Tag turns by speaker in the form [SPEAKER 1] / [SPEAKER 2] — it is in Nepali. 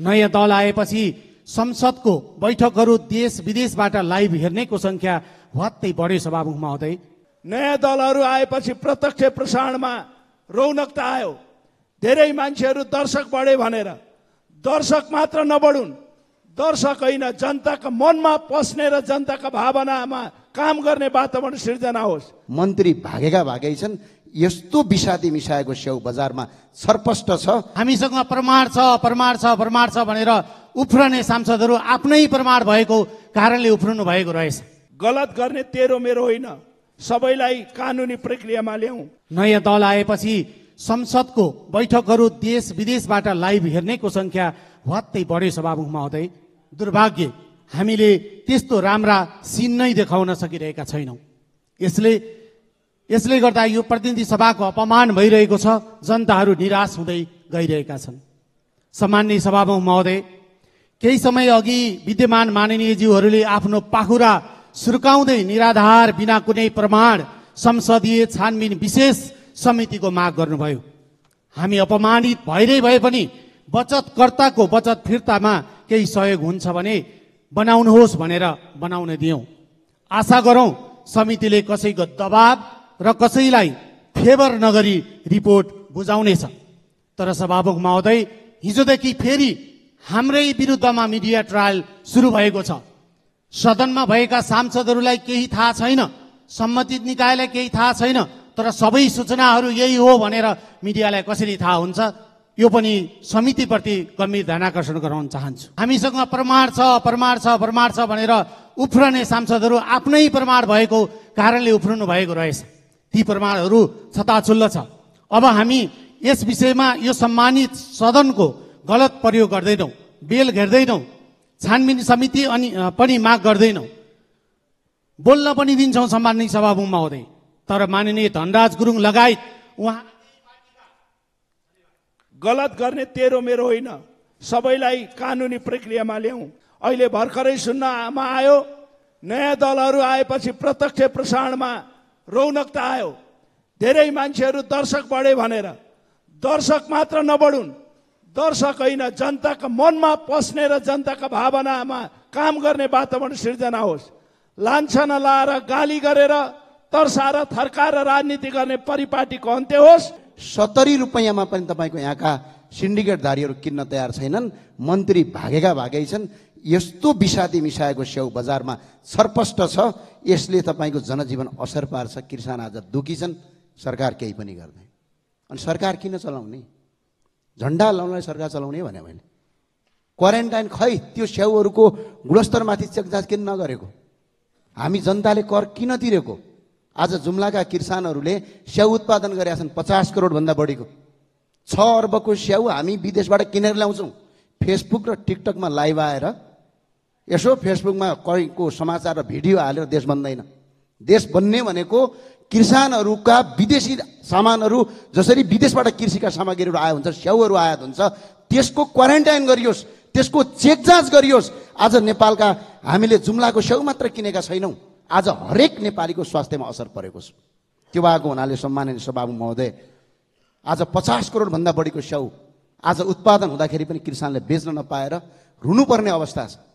[SPEAKER 1] नयाँ दल आएपछि संसदको बैठकहरू देश विदेशबाट लाइभ हेर्नेको
[SPEAKER 2] संख्या वात्तै बढ्यो सभामुखमा हुँदै नयाँ दलहरू आएपछि प्रत्यक्ष प्रसारणमा रौनक त आयो धेरै मान्छेहरू दर्शक बढे भनेर दर्शक मात्र नबढुन् दर्शक होइन जनताको मनमा पस्ने र जनताको भावनामा काम गर्ने वातावरण सिर्जना होस् मन्त्री भागेका भागै छन् यस्तो
[SPEAKER 1] विषादी मिसाएको स्याउ बजारमा छरपष्ट छ हामीसँग प्रमाण छ प्रमाण छ प्रमाण छ भनेर उफ्रने सांसदहरू आफ्नै प्रमाण भएको कारणले उफ्रनु भएको रहेछ
[SPEAKER 2] गलत गर्ने तेरो मेरो होइन सबैलाई कानुनी प्रक्रियामा ल्याउँ
[SPEAKER 1] नयाँ दल आएपछि संसदको बैठकहरू देश विदेशबाट लाइभ हेर्नेको संख्या वात्तै बढ्यो सभामुखमा हुँदै दुर्भाग्य हामीले त्यस्तो राम्रा सिन नै देखाउन सकिरहेका छैनौँ यसले यसले गर्दा यो प्रतिनिधि सभाको अपमान भइरहेको छ जनताहरू निराश हुँदै गइरहेका छन् सामान्य सभामुख महोदय केही समय अघि विद्यमान माननीयज्यूहरूले आफ्नो पाखुरा सुर्काउँदै निराधार बिना कुनै प्रमाण संसदीय छानबिन विशेष समितिको माग गर्नुभयो हामी अपमानित भइरहे भए पनि बचतकर्ताको बचत फिर्तामा केही सहयोग हुन्छ भने बनाउनुहोस् भनेर बनाउन दियौँ आशा गरौँ समितिले कसैको दबाब र कसैलाई फेभर नगरी रिपोर्ट बुझाउनेछ तर सभामुख महोदय हिजोदेखि फेरि हाम्रै विरुद्धमा मिडिया ट्रायल सुरु भएको छ सदनमा भएका सांसदहरूलाई केही थाहा छैन सम्बन्धित निकायलाई केही थाहा छैन तर सबै सूचनाहरू यही हो भनेर मिडियालाई कसरी थाहा हुन्छ यो पनि समितिप्रति गम्भीर ध्यानाकर्षण गराउन चाहन्छु हामीसँग प्रमाण छ प्रमाण छ प्रमाण छ भनेर उफ्रने सांसदहरू आफ्नै प्रमाण भएको कारणले उफ्रनु भएको रहेछ ती प्रमाणहरू छताछुल्ल छ अब हामी यस विषयमा यो सम्मानित सदनको गलत प्रयोग गर्दैनौँ बेल घेर्दैनौँ छानबिन समिति अनि पनि माग गर्दैनौँ बोल्न पनि दिन्छौँ सम्मानित सभा महोदय तर माननीय धनराज गुरुङ लगायत
[SPEAKER 2] उहाँ गलत गर्ने तेरो मेरो होइन सबैलाई कानुनी प्रक्रियामा ल्याउँ अहिले भर्खरै आमा आयो नयाँ दलहरू आएपछि प्रत्यक्ष प्रसारणमा रौनक त आयो धेरै मान्छेहरू दर्शक बढे भनेर दर्शक मात्र नबढुन् दर्शक होइन जनताको मनमा पस्ने र जनताको भावनामा काम गर्ने वातावरण सिर्जना होस् लान्छन लाएर गाली गरेर तर्साएर थर्काएर राजनीति गर्ने परिपाटीको अन्त्य होस्
[SPEAKER 3] सत्तरी रुपियाँमा पनि तपाईँको यहाँका सिन्डिकेटधारीहरू किन्न तयार छैनन् मन्त्री भागेका भागै छन् यस्तो विषादी मिसाएको स्याउ बजारमा छरपष्ट छ यसले तपाईँको जनजीवन असर पार्छ किसान आज दुखी छन् सरकार केही पनि गर्दैन अनि सरकार किन चलाउने झन्डा लाउनलाई सरकार चलाउने भने मैले क्वारेन्टाइन खै त्यो स्याउहरूको गुणस्तरमाथि चेकजाँच किन नगरेको हामी जनताले कर किन तिरेको आज जुम्लाका किसानहरूले स्याउ उत्पादन गरेका छन् पचास करोडभन्दा बढीको छ अर्बको स्याउ हामी विदेशबाट किनेर ल्याउँछौँ फेसबुक र टिकटकमा लाइभ आएर यसो फेसबुकमा कहीँको समाचार र भिडियो हालेर देश बन्दैन देश बन्ने भनेको किसानहरूका विदेशी सामानहरू जसरी विदेशबाट कृषिका सामग्रीहरू आयो हुन्छ स्याउहरू आयात हुन्छ त्यसको क्वारेन्टाइन गरियोस् त्यसको चेक जाँच गरियोस् आज नेपालका हामीले जुम्लाको स्याउ मात्र किनेका छैनौँ आज हरेक नेपालीको स्वास्थ्यमा असर परेको छ त्यो भएको हुनाले सम्माननीय सभाबु महोदय आज पचास करोडभन्दा बढीको स्याउ आज उत्पादन हुँदाखेरि पनि किसानले बेच्न नपाएर रुनुपर्ने अवस्था छ